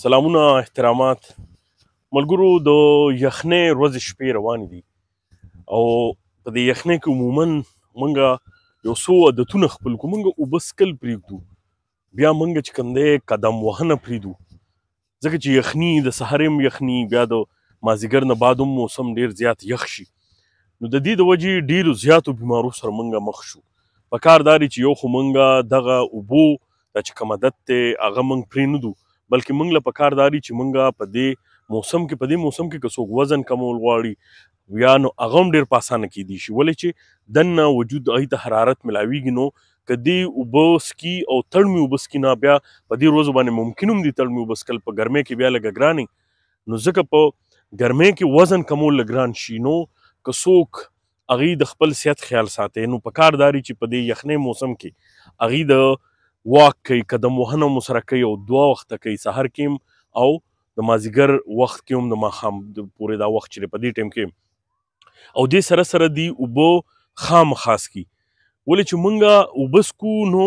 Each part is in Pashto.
سلامونه احترامات ملګرو د یخنې ورځ شپې روان دي او په دې یخنې کې عموما مونږه یو څو عادتونه خپل کو مونږه وبسکل پریږدو بیا مونږ چې کندې قدم وهنه پریږدو ځکه چې یخني د سحرم یخني بیا د مازیګر نه بعد موسم ډیر زیات یخ شي نو د دې د وجې ډیرو زیاتو بیمارو سره مونږه مخ شو په کارداري چې یو خو مونږه دغه اوبو د چې کومدت ته هغه مونږ پرینو بلکې موږ له پکارداري چې موږ په دې موسم کې په دې موسم کې کڅوګ وزن کمول غواړي یا نو هغه ډیر پاسانه کې دي شي ولې چې دنه وجود ایت حرارت ملاویږي نو کدی وبسکی او تړمی وبسکی نه بیا په دې روز باندې ممکنوم دي تړمی وبسکل په ګرمه کې بیا لګ ګرانی نو ځکه په ګرمه کې وزن کمول لګران شي نو کڅوګ اغي د خپل صحت خیال ساتي نو پکارداري چې په دې یخنې موسم کې اغي د واک کوي قدم وهنه مو سره کوي او دوه وخته کوي سحر کې او د مازیګر وخت کې هم د ماخام پورې دا وخت چې په دې ټیم کې او دې سره سره دی وبو خام خاص کی ولې چې مونږه وبسکو نو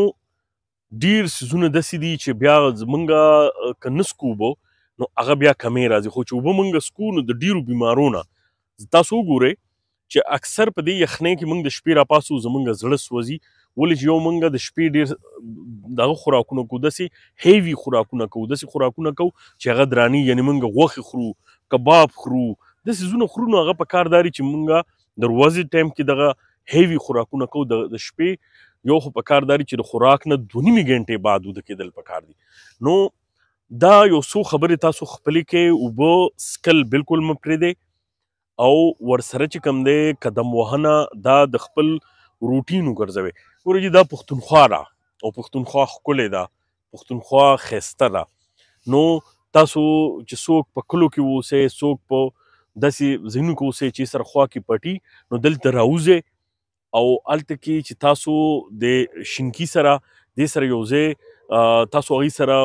ډیر سيزونه د سيدي چې بیا مونږه کنسکو بو نو هغه بیا کمې راځي خو چې وب مونږه سکو نو د ډیرو بیمارونو تاسو وګورئ چې اکثر په دې یخنۍ کې مونږ د شپې را پاسو زمونږ زړه سوځي ولې یو مونږ د شپې ډیر دغه خوراکونه کو دسي هیوی خوراکونه کو دسي خوراکونه کو چې هغه درانی یعنی مونږ غوخه خورو کباب خورو د سيزونو خورونو هغه په کارداري چې مونږه دروازه ټایم کې دغه هیوی خوراکونه کو د شپې یو خو په کارداري چې د خوراک نه دونی می غنټه بعد ود کېدل په کار دي نو دا یو څو خبرې تاسو خپلې کې او به سکل بالکل مپرې دی او ورسره چې کم دی قدم وهنه دا د خپل روټین وګرځوي ورته دا پښتونخوا را او پښتونخوا ښکلې ده پښتونخوا خسته ده نو تاسو چې څوک په کلو کې ووسه څوک په داسې زینو کې ووسه چې سرخوا کې پټي نو دلته راوځي او الته کې چې تاسو د شینکی سره د سره یوځه تاسو غي سره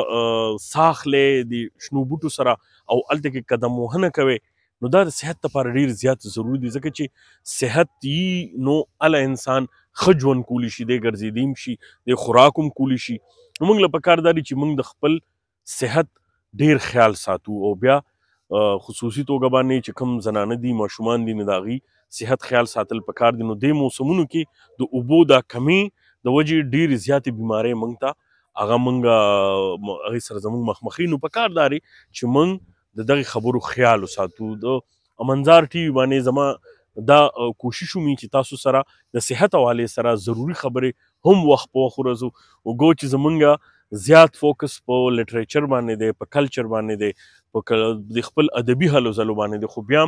ساخلې د شنو بوټو سره او الته کې قدم وهنه کوي نو دا د صحت لپاره ډیر زیات ضروری دي ځکه چې صحت نو ال انسان خجون کولی شي د ګرځیدیم شي د خوراکوم کولی شي نو موږ له پکارداري چې موږ د خپل صحت ډیر خیال ساتو او بیا خصوصي توګه باندې چې کم زنانه دي ماشومان دي نداغي صحت خیال ساتل پکار دي نو د موسمونو کې د اوبو دا کمی د وجې ډیر زیاتې بیمارې موږ ته هغه موږ هغه سره زموږ مخمخې نو پکارداري چې موږ د دغه خبرو خیال ساتو د امنزار ټي وي باندې زموږ دا کوشش ومې چې تاسو سره د صحت حواله سره ضروری خبرې هم وخت په خورزو وګو چې زمونږه زیات فوکس په لټریچر باندې دی په کلچر باندې دی په د خپل ادبي هلو زلو باندې دی خو بیا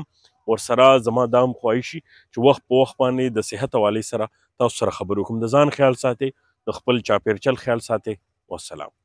ور سره زما دام خوایشي چې وخت په وخت باندې د صحت حواله سره تاسو سره خبرو کوم د ځان خیال ساتي د خپل چاپیرچل خیال ساتي والسلام